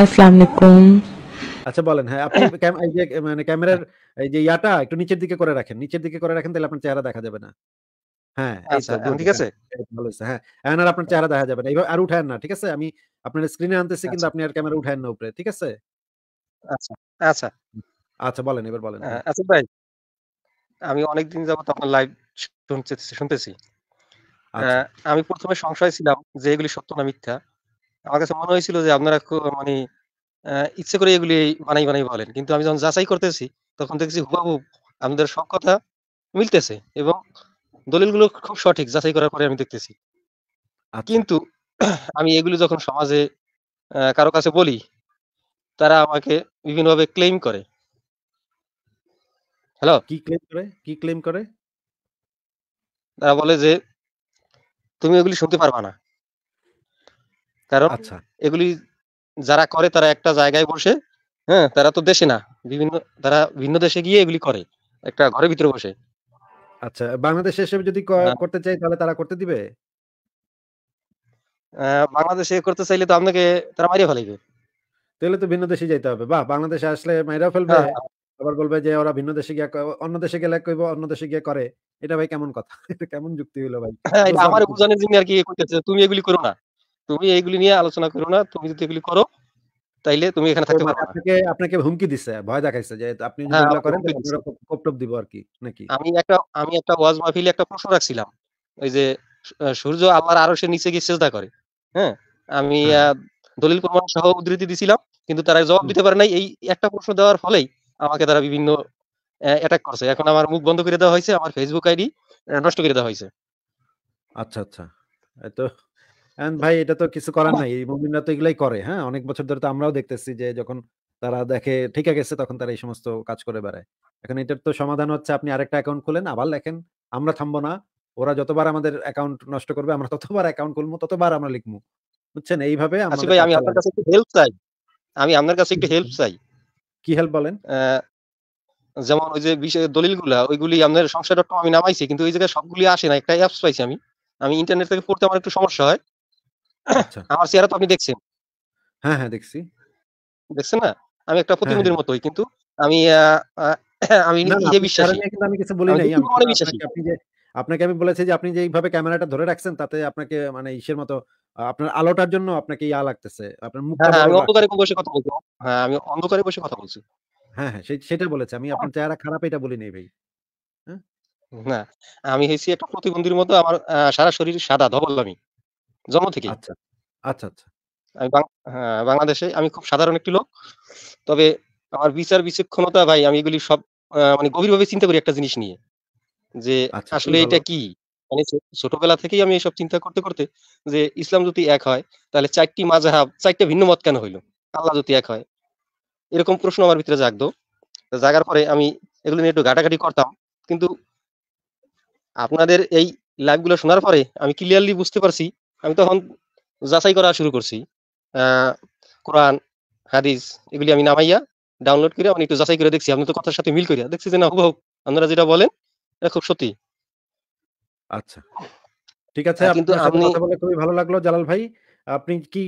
আচ্ছা বলেন হ্যাঁ আপনি এই যে মানে ক্যামেরার এই যে ইয়াটা একটু নিচের দিকে করে রাখেন নিচের দিকে করে রাখেন তাহলে আপনার চেহারা দেখা যাবে না হ্যাঁ আচ্ছা, ঠিক আছে হ্যাঁ, ভালো হ্যাঁ এখন আর আপনার চেহারা দেখা যাবে না এবার আর উঠায়েন না ঠিক আছে আমি আপনার স্ক্রিনে আনতেছি কিন্তু আচ্ছা। আপনি আর ক্যামেরা উঠায়েন না উপরে ঠিক আছে আচ্ছা আচ্ছা আচ্ছা বলেন এবার বলেন হ্যাঁ। আচ্ছা ভাই আমি অনেকদিন যাবত আপনার লাইভ শুনতেছি শুনতেছি আচ্ছা। আমি প্রথমে সংশয় ছিলাম যে এগুলি সত্য না মিথ্যা আমার কাছে মনে হয়েছিল যে আপনারা মানে ইচ্ছে করে এগুলি বানাই বানাই বলেন কিন্তু আমি যখন যাচাই করতেছি তখন দেখছি হুবাহু আমাদের সব কথা মিলতেছে এবং দলিলগুলো খুব সঠিক যাচাই করার পরে আমি দেখতেছি আচ্ছা। কিন্তু আমি এগুলো যখন সমাজে কারো কাছে বলি তারা আমাকে বিভিন্নভাবে ক্লেম করে হ্যালো কি ক্লেম করে কি ক্লেম করে তারা বলে যে তুমি এগুলি শুনতে পারবা না কারণ আচ্ছা। এগুলি যারা করে তারা একটা জায়গায় বসে হ্যাঁ তারা তো দেশে না বিভিন্ন তারা ভিন্ন দেশে গিয়ে এগুলি করে একটা ঘরের ভিতরে বসে আচ্ছা বাংলাদেশে এসে যদি হ্যাঁ। করতে চাই তাহলে তারা করতে দিবে বাংলাদেশে করতে চাইলে তো আপনাকে তারা মারিয়ে ফেলাইবে তাহলে তো ভিন্ন দেশে যাইতে হবে বা বাংলাদেশে আসলে মাইরা ফেলবে হ্যাঁ। আবার বলবে যে ওরা ভিন্ন দেশে গিয়ে অন্য দেশে গেলে কইবো অন্য দেশে গিয়ে করে এটা ভাই কেমন কথা এটা কেমন যুক্তি হলো ভাই হ্যাঁ, আমার বুঝানোর জন্য আর কি কইতেছে তুমি এগুলি করো না তুমি এইগুলি নিয়ে আলোচনা করো না তুমি যদি এগুলি করো তাইলে তুমি এখানে থাকতে পারবে আপনাকে আপনাকে হুমকি দিছে ভয় দেখাইছে যে আপনি যদি হ্যাঁ, করেন তাহলে কোপটপ দিব আর কি নাকি আমি একটা আমি একটা ওয়াজ মাহফিলে একটা প্রশ্ন রাখছিলাম ওই যে সূর্য আল্লাহর আরশের নিচে গিয়ে সেজদা করে হ্যাঁ আমি হ্যাঁ। দলিল প্রমাণ সহ উদ্ধৃতি দিছিলাম কিন্তু তারা জবাব দিতে পারে নাই এই একটা প্রশ্ন দেওয়ার ফলেই আমাকে তারা বিভিন্ন অ্যাটাক করছে এখন আমার মুখ বন্ধ করে দেওয়া হয়েছে আমার ফেসবুক আইডি নষ্ট করে দেওয়া হয়েছে আচ্ছা আচ্ছা তো ভাই এটা তো কিছু করার হ্যাঁ। নাই এই মুমিনরা তো এগুলাই করে হ্যাঁ অনেক বছর ধরে তো আমরাও দেখতেছি যে যখন তারা দেখে ঠিক গেছে তখন তারা এই সমস্ত কাজ করে বেড়ায় এখন এটার তো সমাধান হচ্ছে আপনি আরেকটা অ্যাকাউন্ট খুলেন আবার লেখেন আমরা থামবো না ওরা যতবার আমাদের অ্যাকাউন্ট নষ্ট করবে আমরা ততবার অ্যাকাউন্ট খুলবো ততবার আমরা লিখবো বুঝছেন এইভাবে আচ্ছা আমি আপনার কাছে একটু হেল্প চাই আমি আপনার কাছে একটু হেল্প চাই কি হেল্প বলেন যেমন ওই যে বিষয় গুলা ওইগুলি আপনার সংসার ডট আমি নামাইছি কিন্তু ওই জায়গায় সবগুলি আসে না একটা অ্যাপস পাইছি আমি আমি ইন্টারনেট থেকে পড়তে আমার একটু সমস্যা হয় আচ্ছা। আমার চেহারা তো আপনি দেখছেন হ্যাঁ হ্যাঁ দেখছি দেখছেন না আমি একটা হ্যাঁ, প্রতিমুদির হ্যাঁ। মতোই কিন্তু আমি আমি নিজে বিশ্বাসী আমি কিছু বলি নাই আপনি যে আপনাকে আমি বলেছি যে আপনি যেভাবে ক্যামেরাটা ধরে রাখছেন তাতে আপনাকে মানে মতো আপনার আলোটার জন্য আপনাকে ইয়া লাগতেছে আপনার মুখ হ্যাঁ, আমি অন্ধকারে বসে কথা বলছি হ্যাঁ আমি অন্ধকারে বসে কথা বলছি হ্যাঁ হ্যাঁ সেটা বলেছে আমি আপনার চেহারা খারাপ এটা বলি নাই ভাই না আমি হয়েছি একটা প্রতিবন্ধীর মতো আমার সারা শরীর সাদা ধবল আমি জন্ম থেকে আচ্ছা, আচ্ছা আচ্ছা আমি হ্যাঁ বাংলাদেশে আমি খুব সাধারণ একটি লোক তবে আমার বিচার বিচক্ষণতা ভাই আমি এগুলি সব মানে গভীরভাবে চিন্তা করি একটা জিনিস নিয়ে যে আচ্ছা, আসলে এটা কি মানে ছোটবেলা থেকেই আমি এসব চিন্তা করতে করতে যে ইসলাম যদি এক হয় তাহলে চারটি মাজাহাব চারটা ভিন্ন মত কেন হইলো আল্লাহ যদি এক হয় এরকম প্রশ্ন আমার ভিতরে জাগতো জাগার পরে আমি এগুলো নিয়ে একটু ঘাটাঘাটি করতাম কিন্তু আপনাদের এই গুলো শোনার পরে আমি ক্লিয়ারলি বুঝতে পারছি আমি তখন যাচাই করা শুরু করছি কোরআন হাদিস এগুলি আমি নামাইয়া ডাউনলোড করে আমি একটু যাচাই করে দেখছি আপনি তো কথার সাথে মিল করিয়া দেখছি যে না হুবহু আপনারা যেটা বলেন এটা খুব সত্যি আচ্ছা ঠিক আছে হ্যাঁ, কিন্তু আপনি বলে খুবই ভালো লাগলো জালাল ভাই আপনি কি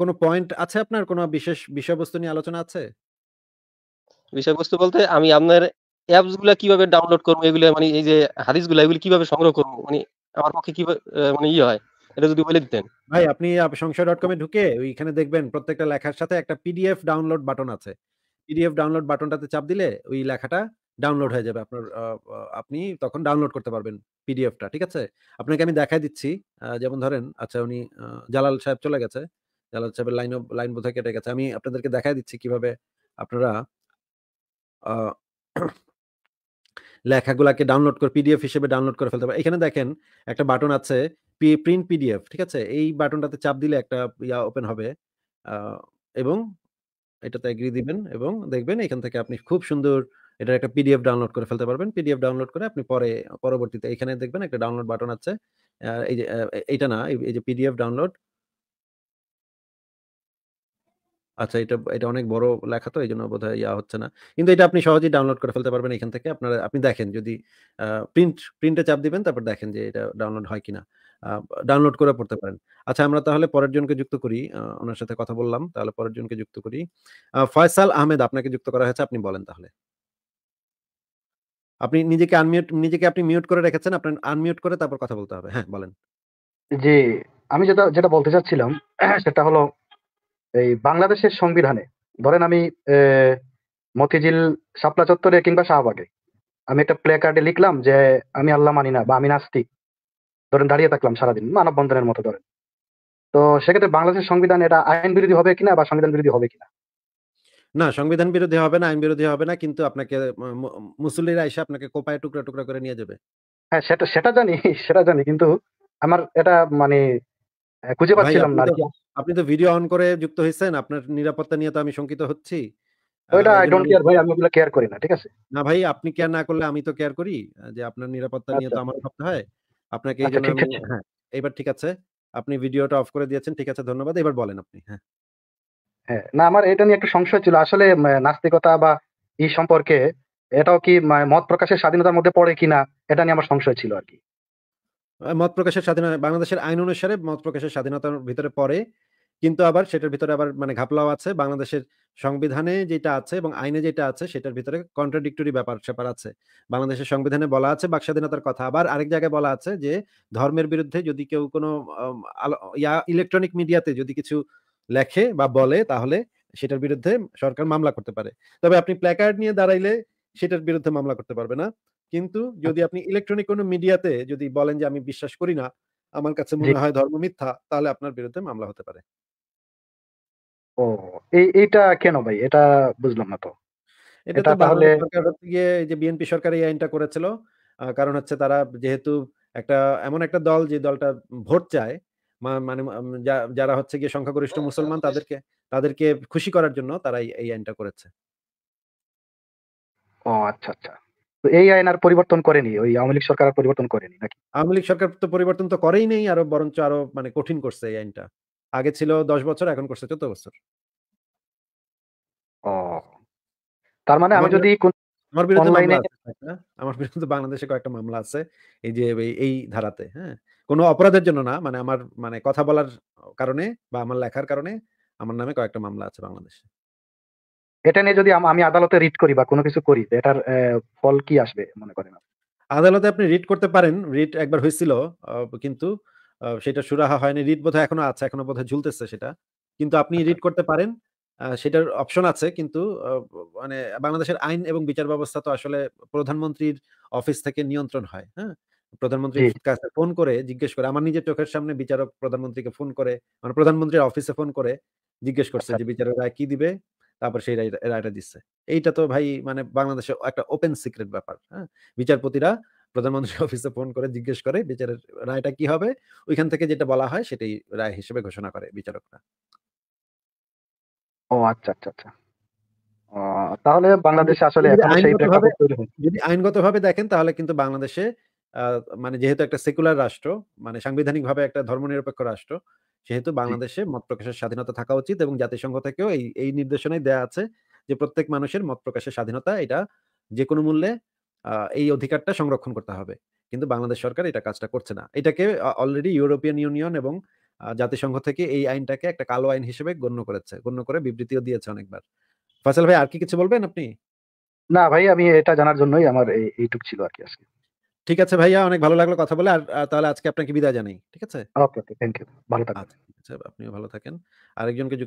কোনো পয়েন্ট আছে আপনার কোনো বিশেষ বিষয়বস্তু নিয়ে আলোচনা আছে বিষয়বস্তু বলতে আমি আপনার অ্যাপস গুলা কিভাবে ডাউনলোড করবো এগুলো মানে এই যে হাদিস গুলা এগুলো কিভাবে সংগ্রহ করবো মানে আমার পক্ষে কিভাবে মানে ইয়ে হয় এটা যদি বলে দিতেন ভাই আপনি সংশয় ডট কমে ঢুকে ওইখানে দেখবেন প্রত্যেকটা লেখার সাথে একটা পিডিএফ ডাউনলোড বাটন আছে পিডিএফ ডাউনলোড বাটনটাতে চাপ দিলে ওই লেখাটা ডাউনলোড হয়ে যাবে আপনার আপনি তখন ডাউনলোড করতে পারবেন পিডিএফটা ঠিক আছে আপনাকে আমি দেখাই দিচ্ছি যেমন ধরেন আচ্ছা উনি জালাল সাহেব চলে গেছে জালাল সাহেবের লাইন লাইন বোধহয় কেটে গেছে আমি আপনাদেরকে দেখাই দিচ্ছি কিভাবে আপনারা লেখাগুলাকে ডাউনলোড করে পিডিএফ হিসেবে ডাউনলোড করে ফেলতে পারে এখানে দেখেন একটা বাটন আছে প্রিন্ট পিডিএফ ঠিক আছে এই বাটনটাতে চাপ দিলে একটা ইয়া ওপেন হবে এবং এটাতে এগ্রি দিবেন এবং দেখবেন এখান থেকে আপনি খুব সুন্দর এটার একটা পিডিএফ ডাউনলোড করে ফেলতে পারবেন পিডিএফ ডাউনলোড করে আপনি পরে পরবর্তীতে এখানে দেখবেন একটা ডাউনলোড বাটন আছে এই যে এইটা না এই যে পিডিএফ ডাউনলোড আচ্ছা এটা এটা অনেক বড় লেখা তো এই জন্য বোধ ইয়া হচ্ছে না কিন্তু এটা আপনি সহজেই ডাউনলোড করে ফেলতে পারবেন এখান থেকে আপনারা আপনি দেখেন যদি প্রিন্ট প্রিন্টে চাপ দিবেন তারপর দেখেন যে এটা ডাউনলোড হয় কিনা ডাউনলোড করে পড়তে পারেন আচ্ছা আমরা তাহলে পরের জনকে যুক্ত করি ওনার সাথে কথা বললাম তাহলে পরের জনকে যুক্ত করি ফয়সাল আহমেদ আপনাকে যুক্ত করা হয়েছে আপনি বলেন তাহলে আপনি নিজেকে আনমিউট নিজেকে আপনি মিউট করে রেখেছেন আপনি আনমিউট করে তারপর কথা বলতে হবে হ্যাঁ বলেন জি আমি যেটা যেটা বলতে চাচ্ছিলাম সেটা হলো এই বাংলাদেশের সংবিধানে ধরেন আমি মতিঝিল শাপলা চত্বরে কিংবা শাহবাগে আমি একটা প্লে কার্ডে লিখলাম যে আমি আল্লাহ মানি না বা আমি নাস্তিক ধরেন দাঁড়িয়ে থাকলাম সারাদিন মানববন্ধনের মতো ধরেন তো সেক্ষেত্রে বাংলাদেশের সংবিধান এটা আইন বিরোধী হবে কিনা বা সংবিধান বিরোধী হবে কিনা না সংবিধান বিরোধী হবে না আইন বিরোধী হবে না কিন্তু আপনাকে মুসল্লিরা এসে আপনাকে কোপায় টুকরা টুকরা করে নিয়ে যাবে হ্যাঁ সেটা সেটা জানি সেটা জানি কিন্তু আমার এটা মানে খুঁজে পাচ্ছিলাম না আপনি তো ভিডিও অন করে যুক্ত হয়েছেন আপনার নিরাপত্তা নিয়ে তো আমি শঙ্কিত হচ্ছি ওইটা আই ডোন্ট কেয়ার ভাই আমি ওগুলো কেয়ার করি না ঠিক আছে না ভাই আপনি কেয়ার না করলে আমি তো কেয়ার করি যে আপনার নিরাপত্তা নিয়ে আচ্ছা, তো আমার আচ্ছা। ভাবতে হয় আপনাকে এই জন্য এবার ঠিক আছে আপনি ভিডিওটা অফ করে দিয়েছেন ঠিক আছে ধন্যবাদ এবার বলেন আপনি হ্যাঁ হ্যাঁ না আমার এটা নিয়ে একটা সংশয় ছিল আসলে নাস্তিকতা বা ই সম্পর্কে এটাও কি মত প্রকাশের স্বাধীনতার মধ্যে পড়ে কিনা এটা নিয়ে আমার সংশয় ছিল আর কি মত প্রকাশের স্বাধীনতা বাংলাদেশের আইন অনুসারে মত প্রকাশের স্বাধীনতার ভিতরে পড়ে কিন্তু আবার সেটার ভিতরে আবার মানে ঘাপলাও আছে বাংলাদেশের সংবিধানে যেটা আছে এবং আইনে যেটা আছে সেটার ভিতরে কন্ট্রাডিক্টরি ব্যাপার স্যাপার আছে বাংলাদেশের সংবিধানে বলা আছে বাক স্বাধীনতার কথা আবার আরেক জায়গায় বলা আছে যে ধর্মের বিরুদ্ধে যদি কেউ কোনো ইয়া ইলেকট্রনিক মিডিয়াতে যদি কিছু লেখে বা বলে তাহলে সেটার বিরুদ্ধে সরকার মামলা করতে পারে তবে আপনি প্ল্যাকার্ড নিয়ে দাঁড়াইলে সেটার বিরুদ্ধে মামলা করতে পারবে না কিন্তু যদি আচ্ছা। আপনি ইলেকট্রনিক কোনো মিডিয়াতে যদি বলেন যে আমি বিশ্বাস করি না আমার কাছে মনে হয় ধর্ম মিথ্যা তাহলে আপনার বিরুদ্ধে মামলা হতে পারে ও এই এটা কেন ভাই এটা বুঝলাম না তো এটা তাহলে সরকার গিয়ে যে বিএনপি সরকার এই আইনটা করেছিল কারণ হচ্ছে তারা যেহেতু একটা এমন একটা দল যে দলটা ভোট চায় মানে যারা হচ্ছে গিয়ে সংখ্যাগরিষ্ঠ হ্যাঁ, হ্যাঁ, মুসলমান হ্যাঁ। তাদেরকে তাদেরকে খুশি করার জন্য তারা এই আইনটা করেছে ও আচ্ছা আচ্ছা তো এই আইন আর পরিবর্তন করেনি ওই আওয়ামী লীগ সরকার আর পরিবর্তন করেনি নাকি আওয়ামী লীগ সরকার তো পরিবর্তন তো করেই নেই আরো বরঞ্চ আরো মানে কঠিন করছে এই আইনটা আগে ছিল দশ বছর এখন করছে চোদ্দ বছর তার মানে আমি যদি আমার বিরুদ্ধে হ্যাঁ? আমার বিরুদ্ধে বাংলাদেশে কয়েকটা মামলা আছে এই যে এই ধারাতে হ্যাঁ কোনো অপরাধের জন্য না মানে আমার মানে কথা বলার কারণে বা আমার লেখার কারণে আমার নামে কয়েকটা মামলা আছে বাংলাদেশে এটা নিয়ে যদি আমি আদালতে রিট করি বা কোনো কিছু করি এটার ফল কি আসবে মনে করেন আদালতে আপনি রিট করতে পারেন রিট একবার হয়েছিল কিন্তু সেটা সুরাহা হয়নি রিড বোধহয় এখনো আছে এখনো বোধহয় ঝুলতেছে সেটা কিন্তু আপনি রিড আচ্ছা। করতে পারেন সেটার অপশন আছে কিন্তু মানে বাংলাদেশের আইন এবং বিচার ব্যবস্থা তো আসলে প্রধানমন্ত্রীর অফিস থেকে নিয়ন্ত্রণ হয় হ্যাঁ প্রধানমন্ত্রী কাছে ফোন করে জিজ্ঞেস করে আমার নিজের চোখের সামনে বিচারক প্রধানমন্ত্রীকে ফোন করে মানে প্রধানমন্ত্রীর অফিসে ফোন করে জিজ্ঞেস করছে আচ্ছা। যে বিচারক রায় কি দিবে তারপর সেই রায়টা দিচ্ছে এইটা তো ভাই মানে বাংলাদেশে একটা ওপেন সিক্রেট ব্যাপার হ্যাঁ বিচারপতিরা প্রধানমন্ত্রী অফিসে ফোন করে জিজ্ঞেস করে বিচারের রায়টা কি হবে ওইখান থেকে যেটা বলা হয় সেটাই রায় হিসেবে ঘোষণা করে বিচারকরা ও আচ্ছা আচ্ছা আচ্ছা তাহলে বাংলাদেশে আসলে এখন সেই প্রেক্ষাপট যদি আইনগতভাবে দেখেন তাহলে কিন্তু বাংলাদেশে মানে যেহেতু একটা সেকুলার রাষ্ট্র মানে সাংবিধানিক ভাবে একটা ধর্মনিরপেক্ষ রাষ্ট্র সেহেতু বাংলাদেশে মত প্রকাশের স্বাধীনতা থাকা উচিত এবং জাতিসংঘ থেকেও এই এই নির্দেশনায় দেয়া আছে যে প্রত্যেক মানুষের মত প্রকাশের স্বাধীনতা এটা যে কোনো মূল্যে এই অধিকারটা সংরক্ষণ করতে হবে কিন্তু বাংলাদেশ সরকার এটা কাজটা করছে না এটাকে অলরেডি ইউরোপিয়ান ইউনিয়ন এবং জাতিসংঘ থেকে এই আইনটাকে একটা কালো আইন হিসেবে গণ্য করেছে গণ্য করে বিবৃতিও দিয়েছে অনেকবার ফয়সাল ভাই আর কি কিছু বলবেন আপনি না ভাই আমি এটা জানার জন্যই আমার এইটুক ছিল আর কি আজকে ঠিক আছে ভাইয়া অনেক ভালো লাগলো কথা বলে আর তাহলে আজকে আপনাকে বিদায় জানাই ঠিক আছে ওকে থ্যাংক ইউ ভালো থাকবেন আচ্ছা, আপনিও ভালো থাকেন আরেকজনকে যুক্ত